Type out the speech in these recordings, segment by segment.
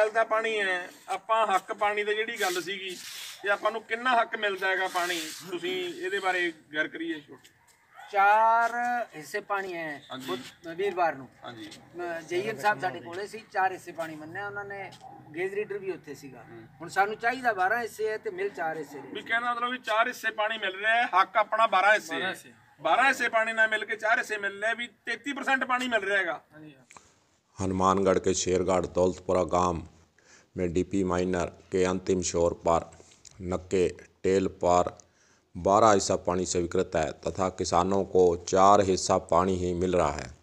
L ਦਾ ਪਾਣੀ ਹੈ ਆਪਾਂ ਹੱਕ ਪਾਣੀ ਦੀ ਜਿਹੜੀ ਗੱਲ ਸੀਗੀ ਤੇ ਆਪਾਂ ਨੂੰ ਕਿੰਨਾ ਹੱਕ ਮਿਲਦਾ ਹੈਗਾ ਪਾਣੀ ਤੁਸੀਂ ਇਹਦੇ ਬਾਰੇ ਗੱਲ ਕਰੀਏ ਚਾਰ ਹਿੱਸੇ ਪਾਣੀ ਹੈ ਵੀਰਵਾਰ ਨੂੰ ਹਾਂਜੀ ਜੈਨ ਸਾਹਿਬ ਸਾਡੇ ਕੋਲੇ ਸੀ ਚਾਰ ਹਿੱਸੇ ਪਾਣੀ ਮੰਨਿਆ ਉਹਨਾਂ ਨੇ ਗੇਜ ਰੀਡਰ ਵੀ ਉੱਥੇ ਸੀਗਾ ਹੁਣ ਸਾਨੂੰ ਚਾਹੀਦਾ 12 ਹਿੱਸੇ ਹੈ ਤੇ ਮਿਲ ਚਾਰ ਹਿੱਸੇ ਵੀ ਕਹਿੰਦਾ ਮਤਲਬ ਵੀ ਚਾਰ ਹਿੱਸੇ ਪਾਣੀ ਮਿਲ ਰਿਹਾ ਹੈ ਹੱਕ ਆਪਣਾ 12 ਹਿੱਸੇ ਹੈ 12 ਹਿੱਸੇ ਪਾਣੀ ਨਾਲ ਮਿਲ ਕੇ ਚਾਰ ਹਿੱਸੇ ਮਿਲ ਰਿਹਾ ਵੀ 33% ਪਾਣੀ ਮਿਲ ਰਿਹਾ ਹੈਗਾ ਹਾਂਜੀ हनुमानगढ़ के शेरगढ़ दौलतपुरा गांव में डीपी माइनर के अंतिम शोर पर नक्के टेल पर बारह हिस्सा पानी स्वीकृत है तथा किसानों को चार हिस्सा पानी ही मिल रहा है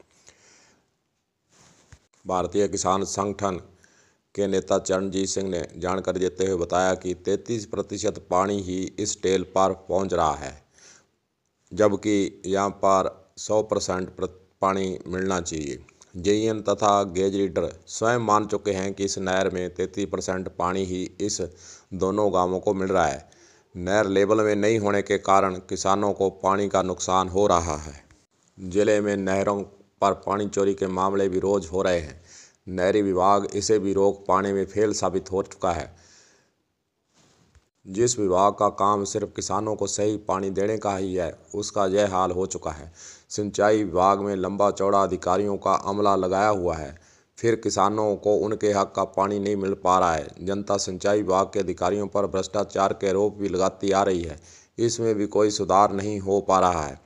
भारतीय किसान संगठन के नेता चरणजीत सिंह ने जानकारी देते हुए बताया कि 33 प्रतिशत पानी ही इस टेल पर पहुंच रहा है जबकि यहाँ पर 100 परसेंट पानी मिलना चाहिए जेईएन तथा गेज रीडर स्वयं मान चुके हैं कि इस नहर में तैंतीस परसेंट पानी ही इस दोनों गांवों को मिल रहा है नहर लेवल में नहीं होने के कारण किसानों को पानी का नुकसान हो रहा है जिले में नहरों पर पानी चोरी के मामले भी रोज हो रहे हैं नहरी विभाग इसे भी रोक पाने में फेल साबित हो चुका है जिस विभाग का काम सिर्फ किसानों को सही पानी देने का ही है उसका यह हाल हो चुका है सिंचाई विभाग में लंबा चौड़ा अधिकारियों का अमला लगाया हुआ है फिर किसानों को उनके हक का पानी नहीं मिल पा रहा है जनता सिंचाई विभाग के अधिकारियों पर भ्रष्टाचार के आरोप भी लगाती आ रही है इसमें भी कोई सुधार नहीं हो पा रहा है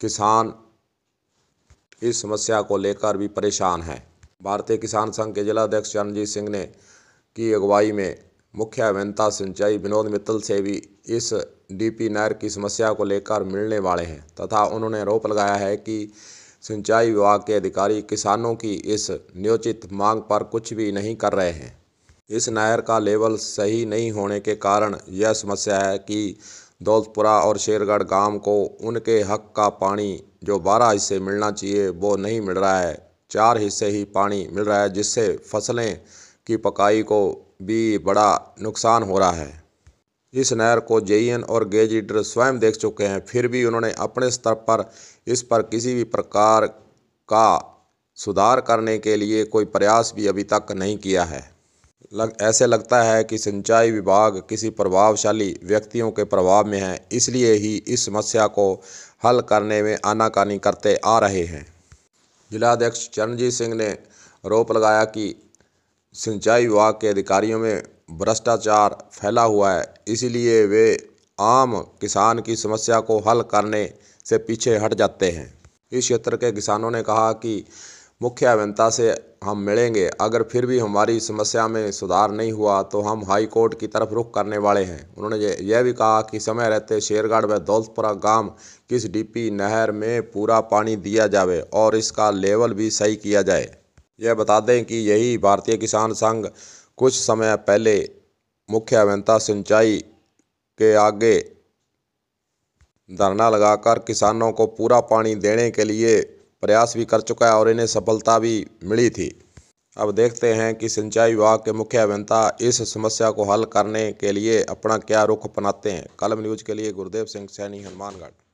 किसान इस समस्या को लेकर भी परेशान है भारतीय किसान संघ के जिलाध्यक्ष चरणजीत सिंह ने की अगुवाई में मुख्य अभियंता सिंचाई विनोद मित्तल से भी इस डीपी नहर की समस्या को लेकर मिलने वाले हैं तथा उन्होंने आरोप लगाया है कि सिंचाई विभाग के अधिकारी किसानों की इस नियोजित मांग पर कुछ भी नहीं कर रहे हैं इस नहर का लेवल सही नहीं होने के कारण यह समस्या है कि दौलतपुरा और शेरगढ़ गांव को उनके हक का पानी जो बारह हिस्से मिलना चाहिए वो नहीं मिल रहा है चार हिस्से ही पानी मिल रहा है जिससे फसलें की पकाई को भी बड़ा नुकसान हो रहा है इस नहर को जेईएन और लीडर स्वयं देख चुके हैं फिर भी उन्होंने अपने स्तर पर इस पर किसी भी प्रकार का सुधार करने के लिए कोई प्रयास भी अभी तक नहीं किया है लग ऐसे लगता है कि सिंचाई विभाग किसी प्रभावशाली व्यक्तियों के प्रभाव में है इसलिए ही इस समस्या को हल करने में आनाकानी करते आ रहे हैं जिलाध्यक्ष चरणजीत सिंह ने आरोप लगाया कि सिंचाई विभाग के अधिकारियों में भ्रष्टाचार फैला हुआ है इसीलिए वे आम किसान की समस्या को हल करने से पीछे हट जाते हैं इस क्षेत्र के किसानों ने कहा कि मुख्य अभियंता से हम मिलेंगे अगर फिर भी हमारी समस्या में सुधार नहीं हुआ तो हम हाई कोर्ट की तरफ रुख करने वाले हैं उन्होंने यह भी कहा कि समय रहते शेरगढ़ व दौलतपुरा गांव किस डीपी नहर में पूरा पानी दिया जावे और इसका लेवल भी सही किया जाए यह बता दें कि यही भारतीय किसान संघ कुछ समय पहले मुख्य अभियंता सिंचाई के आगे धरना लगाकर किसानों को पूरा पानी देने के लिए प्रयास भी कर चुका है और इन्हें सफलता भी मिली थी अब देखते हैं कि सिंचाई विभाग के मुख्य अभियंता इस समस्या को हल करने के लिए अपना क्या रुख अपनाते हैं कलम न्यूज के लिए गुरुदेव सिंह सैनी हनुमानगढ़